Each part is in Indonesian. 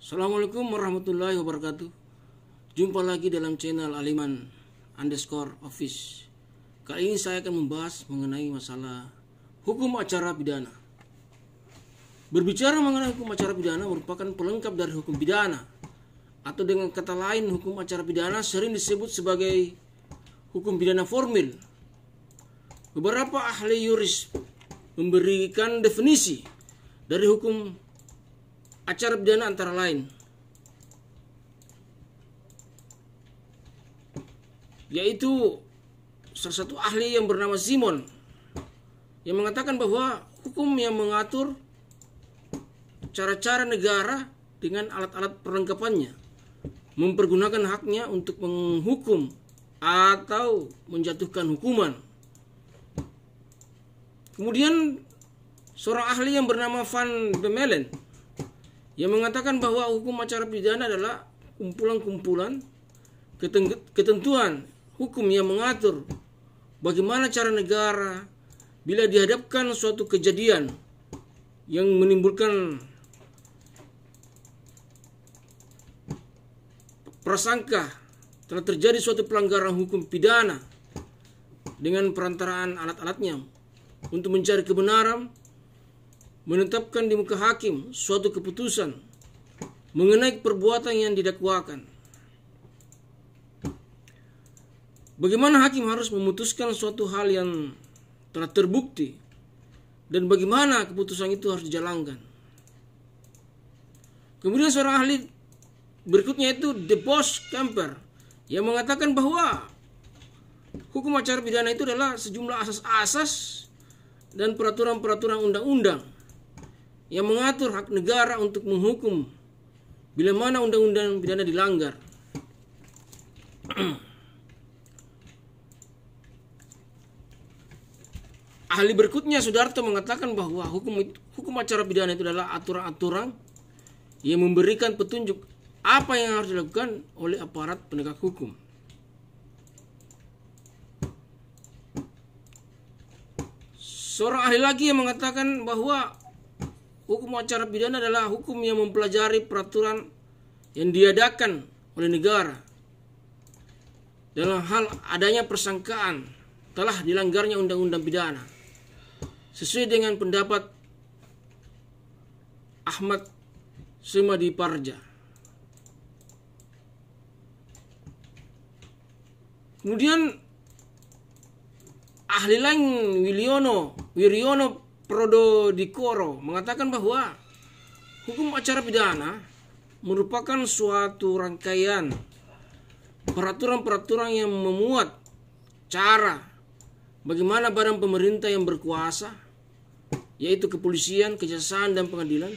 Assalamualaikum warahmatullahi wabarakatuh Jumpa lagi dalam channel Aliman Underscore Office Kali ini saya akan membahas mengenai masalah Hukum acara pidana Berbicara mengenai hukum acara pidana merupakan pelengkap dari hukum pidana Atau dengan kata lain hukum acara pidana sering disebut sebagai Hukum pidana formil Beberapa ahli yuris memberikan definisi dari hukum Acara pidana antara lain yaitu salah satu ahli yang bernama Simon yang mengatakan bahwa hukum yang mengatur cara-cara negara dengan alat-alat perlengkapannya mempergunakan haknya untuk menghukum atau menjatuhkan hukuman. Kemudian seorang ahli yang bernama Van Bemelen yang mengatakan bahwa hukum acara pidana adalah kumpulan-kumpulan ketentuan hukum yang mengatur bagaimana cara negara bila dihadapkan suatu kejadian yang menimbulkan prasangka telah terjadi suatu pelanggaran hukum pidana dengan perantaraan alat-alatnya untuk mencari kebenaran menetapkan di muka hakim suatu keputusan mengenai perbuatan yang didakwakan. Bagaimana hakim harus memutuskan suatu hal yang telah terbukti dan bagaimana keputusan itu harus dijalankan. Kemudian seorang ahli berikutnya itu The Boss Camper yang mengatakan bahwa hukum acara pidana itu adalah sejumlah asas-asas dan peraturan-peraturan undang-undang yang mengatur hak negara untuk menghukum bila mana undang-undang pidana dilanggar. Ahli berikutnya Sudarto mengatakan bahwa hukum hukum acara pidana itu adalah aturan-aturan yang memberikan petunjuk apa yang harus dilakukan oleh aparat penegak hukum. Seorang ahli lagi yang mengatakan bahwa Hukum acara pidana adalah hukum yang mempelajari peraturan yang diadakan oleh negara dalam hal adanya persangkaan telah dilanggarnya undang-undang pidana. Sesuai dengan pendapat Ahmad Sumadi Parja. Kemudian ahli lain Wiliono, Wiriono Prodo Dikoro mengatakan bahwa hukum acara pidana merupakan suatu rangkaian peraturan-peraturan yang memuat cara bagaimana badan pemerintah yang berkuasa yaitu kepolisian, kejaksaan dan pengadilan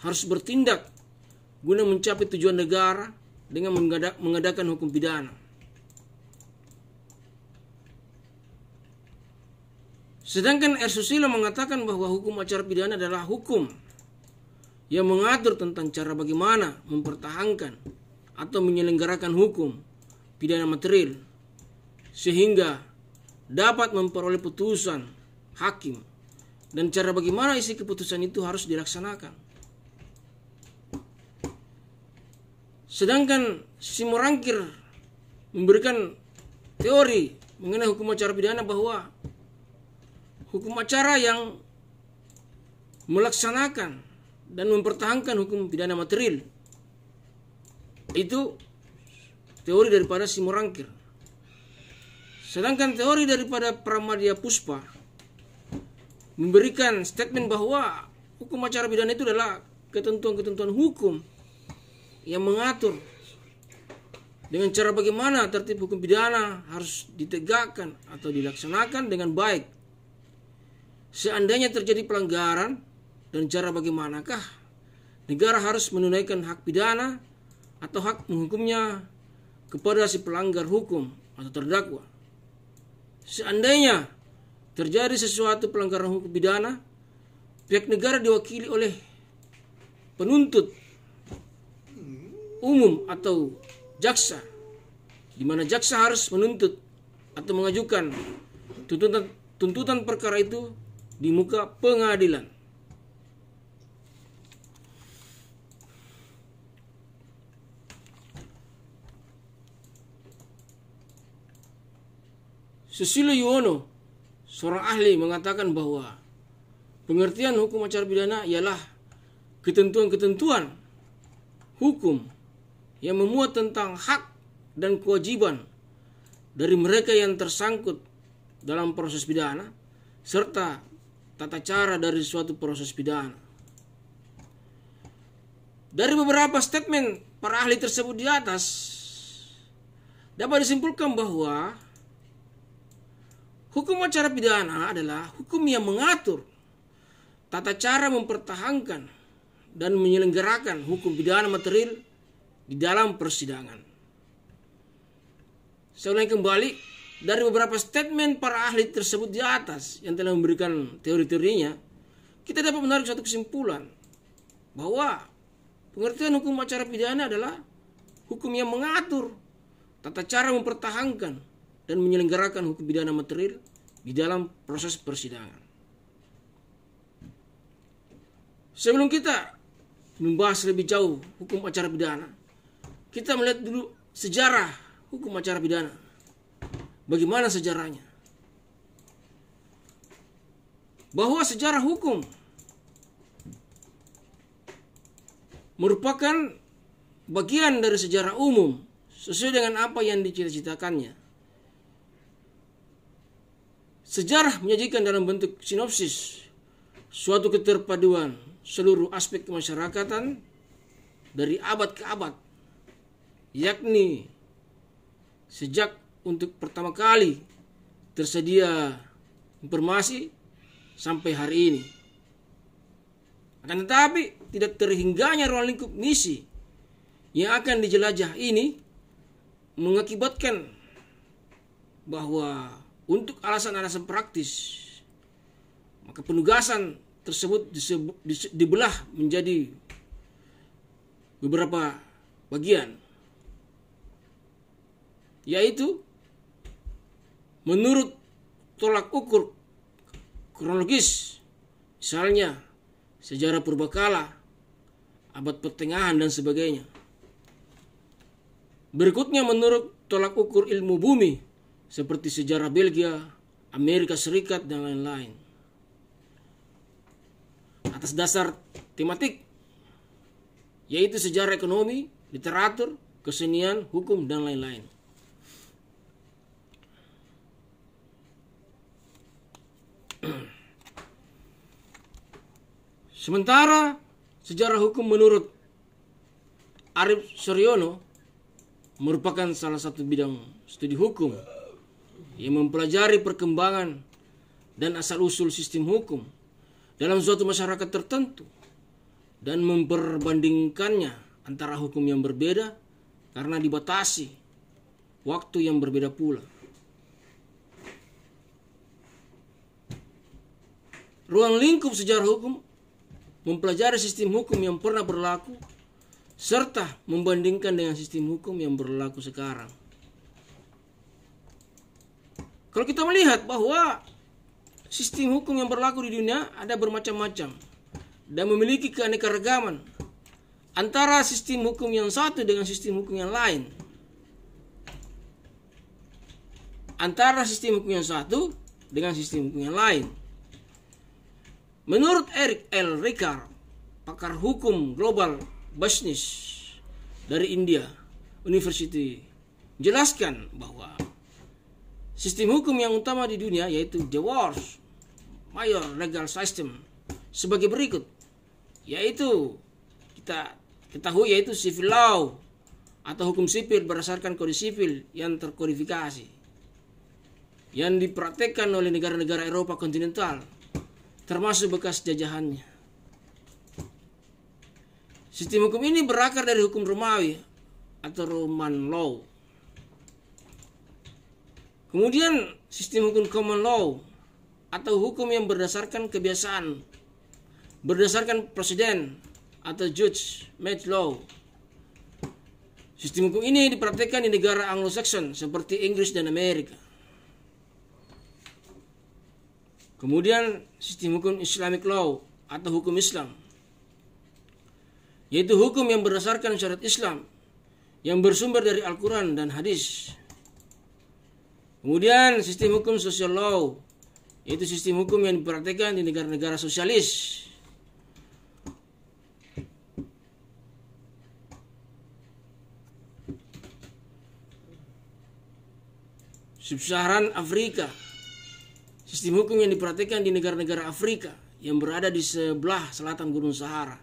harus bertindak guna mencapai tujuan negara dengan mengadakan hukum pidana. Sedangkan R. Susilo mengatakan bahwa hukum acara pidana adalah hukum yang mengatur tentang cara bagaimana mempertahankan atau menyelenggarakan hukum pidana material sehingga dapat memperoleh putusan hakim dan cara bagaimana isi keputusan itu harus dilaksanakan. Sedangkan si memberikan teori mengenai hukum acara pidana bahwa hukum acara yang melaksanakan dan mempertahankan hukum pidana material itu teori daripada si Simorangkir. Sedangkan teori daripada Pramadya Puspa memberikan statement bahwa hukum acara pidana itu adalah ketentuan-ketentuan hukum yang mengatur dengan cara bagaimana tertib hukum pidana harus ditegakkan atau dilaksanakan dengan baik Seandainya terjadi pelanggaran dan cara bagaimanakah negara harus menunaikan hak pidana atau hak menghukumnya kepada si pelanggar hukum atau terdakwa. Seandainya terjadi sesuatu pelanggaran hukum pidana, pihak negara diwakili oleh penuntut umum atau jaksa, di mana jaksa harus menuntut atau mengajukan tuntutan tuntutan perkara itu di muka pengadilan. Susilo Yuwono, seorang ahli mengatakan bahwa pengertian hukum acara pidana ialah ketentuan-ketentuan hukum yang memuat tentang hak dan kewajiban dari mereka yang tersangkut dalam proses pidana serta tata cara dari suatu proses pidana. Dari beberapa statement para ahli tersebut di atas, dapat disimpulkan bahwa hukum acara pidana adalah hukum yang mengatur tata cara mempertahankan dan menyelenggarakan hukum pidana material di dalam persidangan. Saya ulangi kembali, dari beberapa statement para ahli tersebut di atas yang telah memberikan teori-teorinya, kita dapat menarik satu kesimpulan bahwa pengertian hukum acara pidana adalah hukum yang mengatur tata cara mempertahankan dan menyelenggarakan hukum pidana material di dalam proses persidangan. Sebelum kita membahas lebih jauh hukum acara pidana, kita melihat dulu sejarah hukum acara pidana. Bagaimana sejarahnya? Bahwa sejarah hukum merupakan bagian dari sejarah umum sesuai dengan apa yang dicita-citakannya. Sejarah menyajikan dalam bentuk sinopsis suatu keterpaduan seluruh aspek kemasyarakatan dari abad ke abad, yakni sejak untuk pertama kali tersedia informasi sampai hari ini. Akan tetapi tidak terhingganya ruang lingkup misi yang akan dijelajah ini mengakibatkan bahwa untuk alasan-alasan praktis maka penugasan tersebut dibelah menjadi beberapa bagian yaitu menurut tolak ukur kronologis, misalnya sejarah purbakala, abad pertengahan dan sebagainya. Berikutnya menurut tolak ukur ilmu bumi seperti sejarah Belgia, Amerika Serikat dan lain-lain. Atas dasar tematik yaitu sejarah ekonomi, literatur, kesenian, hukum dan lain-lain. Sementara sejarah hukum menurut Arif Suryono merupakan salah satu bidang studi hukum yang mempelajari perkembangan dan asal-usul sistem hukum dalam suatu masyarakat tertentu dan memperbandingkannya antara hukum yang berbeda karena dibatasi waktu yang berbeda pula. Ruang lingkup sejarah hukum mempelajari sistem hukum yang pernah berlaku, serta membandingkan dengan sistem hukum yang berlaku sekarang. Kalau kita melihat bahwa sistem hukum yang berlaku di dunia ada bermacam-macam dan memiliki keanekaragaman antara sistem hukum yang satu dengan sistem hukum yang lain. Antara sistem hukum yang satu dengan sistem hukum yang lain. Menurut Eric L. Ricard, pakar hukum global bisnis dari India University, jelaskan bahwa sistem hukum yang utama di dunia yaitu the world's Major legal system sebagai berikut yaitu kita ketahui yaitu civil law atau hukum sipil berdasarkan kode sipil yang terkodifikasi yang dipraktekkan oleh negara-negara Eropa kontinental termasuk bekas jajahannya. Sistem hukum ini berakar dari hukum Romawi atau Roman Law. Kemudian sistem hukum Common Law atau hukum yang berdasarkan kebiasaan, berdasarkan presiden atau judge made law. Sistem hukum ini dipraktikkan di negara Anglo-Saxon seperti Inggris dan Amerika. Kemudian sistem hukum Islamic Law atau hukum Islam yaitu hukum yang berdasarkan syariat Islam yang bersumber dari Al-Quran dan hadis. Kemudian sistem hukum sosial law yaitu sistem hukum yang diperhatikan di negara-negara sosialis. sub Afrika Sistem hukum yang diperhatikan di negara-negara Afrika yang berada di sebelah selatan Gurun Sahara.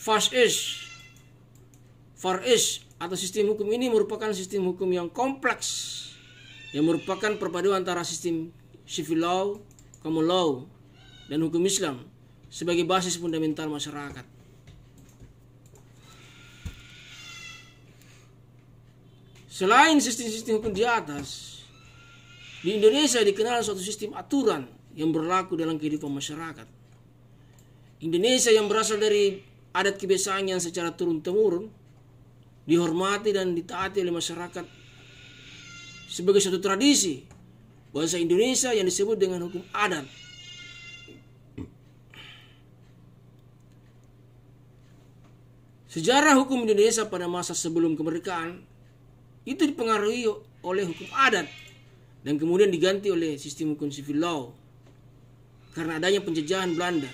Fast is, Far East atau sistem hukum ini merupakan sistem hukum yang kompleks yang merupakan perpaduan antara sistem civil law, common law, dan hukum Islam sebagai basis fundamental masyarakat. Selain sistem-sistem hukum di atas, di Indonesia dikenal suatu sistem aturan yang berlaku dalam kehidupan masyarakat. Indonesia yang berasal dari adat kebiasaan yang secara turun-temurun dihormati dan ditaati oleh masyarakat sebagai suatu tradisi bahasa Indonesia yang disebut dengan hukum adat. Sejarah hukum Indonesia pada masa sebelum kemerdekaan itu dipengaruhi oleh hukum adat dan kemudian diganti oleh sistem hukum civil law karena adanya penjajahan Belanda.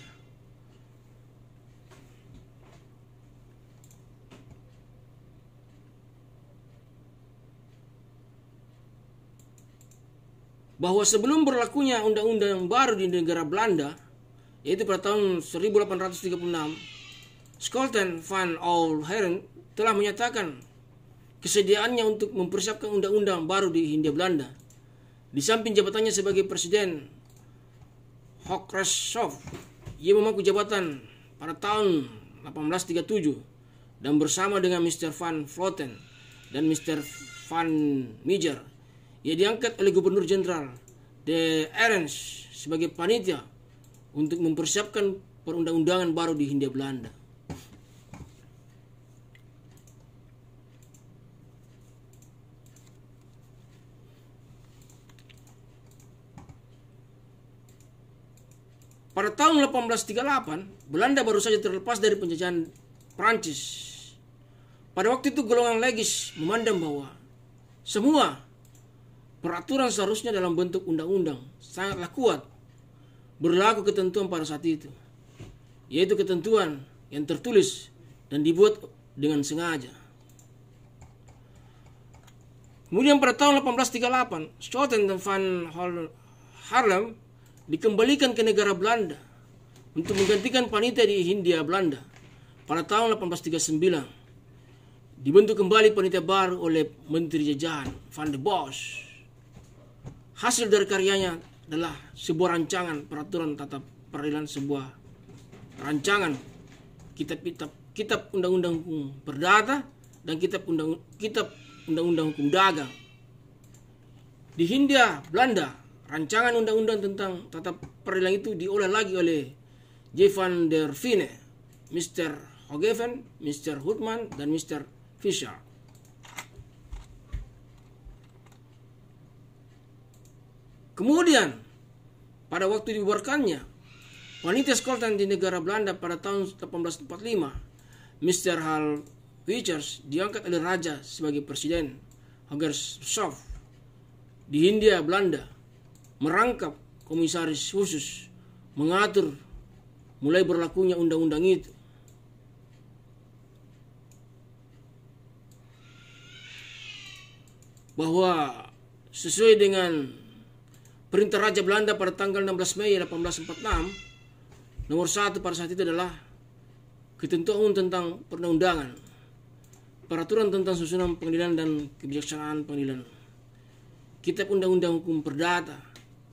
Bahwa sebelum berlakunya undang-undang baru di negara Belanda, yaitu pada tahun 1836, Scholten van Oudheren telah menyatakan kesediaannya untuk mempersiapkan undang-undang baru di Hindia Belanda di samping jabatannya sebagai presiden Hokresov, ia memaku jabatan pada tahun 1837 dan bersama dengan Mr. Van Vloten dan Mr. Van Mijer, ia diangkat oleh Gubernur Jenderal de Erens sebagai panitia untuk mempersiapkan perundang-undangan baru di Hindia Belanda. Pada tahun 1838, Belanda baru saja terlepas dari penjajahan Prancis. Pada waktu itu golongan legis memandang bahwa semua peraturan seharusnya dalam bentuk undang-undang sangatlah kuat berlaku ketentuan pada saat itu yaitu ketentuan yang tertulis dan dibuat dengan sengaja. Kemudian pada tahun 1838, Schotten dan Van Harlem dikembalikan ke negara Belanda untuk menggantikan panitia di Hindia Belanda pada tahun 1839. Dibentuk kembali panitia baru oleh Menteri Jajahan Van de Bosch. Hasil dari karyanya adalah sebuah rancangan peraturan tata peradilan sebuah rancangan kitab-kitab kitab undang-undang perdata dan kitab undang kitab undang-undang hukum dagang di Hindia Belanda rancangan undang-undang tentang tata peradilan itu diolah lagi oleh J. van der Vine, Mr. Hogeven, Mr. Hutman, dan Mr. Fischer. Kemudian, pada waktu dibubarkannya, wanita sekolah di negara Belanda pada tahun 1845, Mr. Hal Richards diangkat oleh raja sebagai presiden Hogershoff di Hindia, Belanda merangkap komisaris khusus mengatur mulai berlakunya undang-undang itu. Bahwa sesuai dengan perintah Raja Belanda pada tanggal 16 Mei 1846, nomor satu pada saat itu adalah ketentuan tentang perundangan, peraturan tentang susunan pengadilan dan kebijaksanaan pengadilan, kitab undang-undang hukum perdata,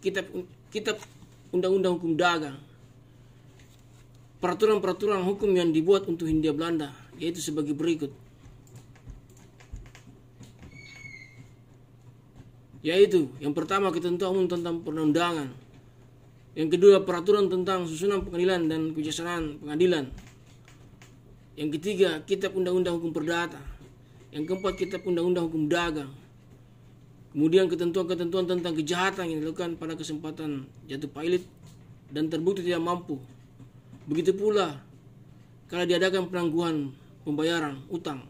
kitab kitab undang-undang hukum dagang peraturan-peraturan hukum yang dibuat untuk Hindia Belanda yaitu sebagai berikut yaitu yang pertama ketentuan umum tentang perundangan yang kedua peraturan tentang susunan pengadilan dan kebijaksanaan pengadilan yang ketiga kitab undang-undang hukum perdata yang keempat kitab undang-undang hukum dagang Kemudian ketentuan-ketentuan tentang kejahatan yang dilakukan pada kesempatan jatuh pilot dan terbukti tidak mampu. Begitu pula kalau diadakan penangguhan pembayaran utang.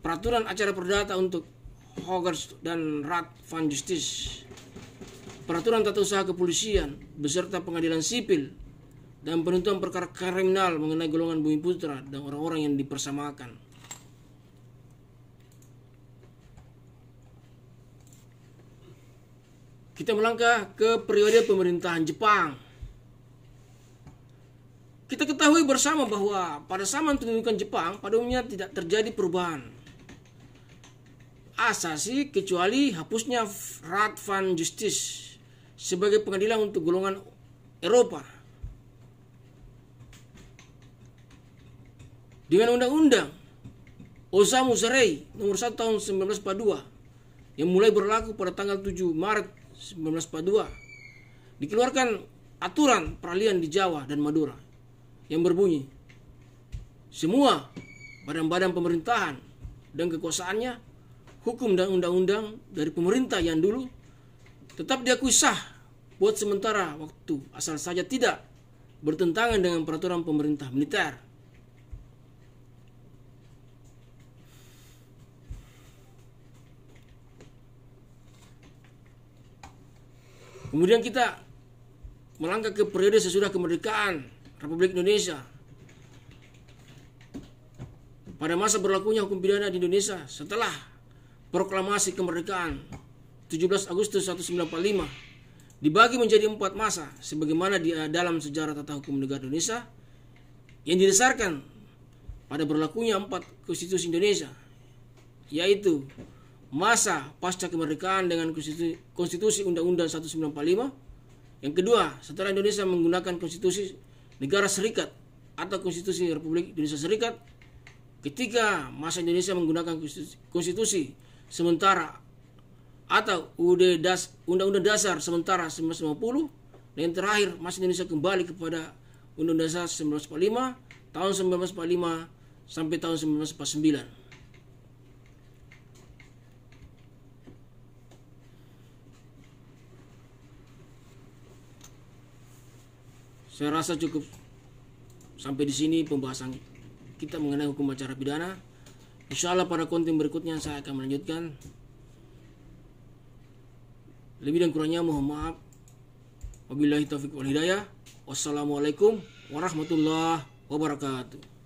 Peraturan acara perdata untuk Hogers dan Rat Van Justice. Peraturan tata usaha kepolisian beserta pengadilan sipil dan penentuan perkara kriminal mengenai golongan bumi putra dan orang-orang yang dipersamakan. Kita melangkah ke periode pemerintahan Jepang. Kita ketahui bersama bahwa pada zaman pendudukan Jepang pada umumnya tidak terjadi perubahan asasi kecuali hapusnya Rat van Justice sebagai pengadilan untuk golongan Eropa. Dengan undang-undang Osamu Serei nomor 1 tahun 1942 yang mulai berlaku pada tanggal 7 Maret 1942 dikeluarkan aturan peralihan di Jawa dan Madura yang berbunyi semua badan-badan pemerintahan dan kekuasaannya hukum dan undang-undang dari pemerintah yang dulu tetap diakui sah buat sementara waktu asal saja tidak bertentangan dengan peraturan pemerintah militer Kemudian kita melangkah ke periode sesudah kemerdekaan Republik Indonesia. Pada masa berlakunya hukum pidana di Indonesia setelah proklamasi kemerdekaan 17 Agustus 1945 dibagi menjadi empat masa sebagaimana di eh, dalam sejarah tata hukum negara Indonesia yang didasarkan pada berlakunya empat konstitusi Indonesia yaitu masa pasca kemerdekaan dengan konstitusi, Undang-Undang 1945. Yang kedua, setelah Indonesia menggunakan konstitusi negara serikat atau konstitusi Republik Indonesia Serikat. Ketiga, masa Indonesia menggunakan konstitusi, konstitusi sementara atau UUD das, Undang-Undang Dasar sementara 1950 dan yang terakhir masa Indonesia kembali kepada Undang-Undang Dasar 1945 tahun 1945 sampai tahun 1949. Saya rasa cukup sampai di sini pembahasan kita mengenai hukum acara pidana. Insya Allah pada konten berikutnya saya akan melanjutkan. Lebih dan kurangnya mohon maaf. Wabillahi taufiq wal hidayah. Wassalamualaikum warahmatullahi wabarakatuh.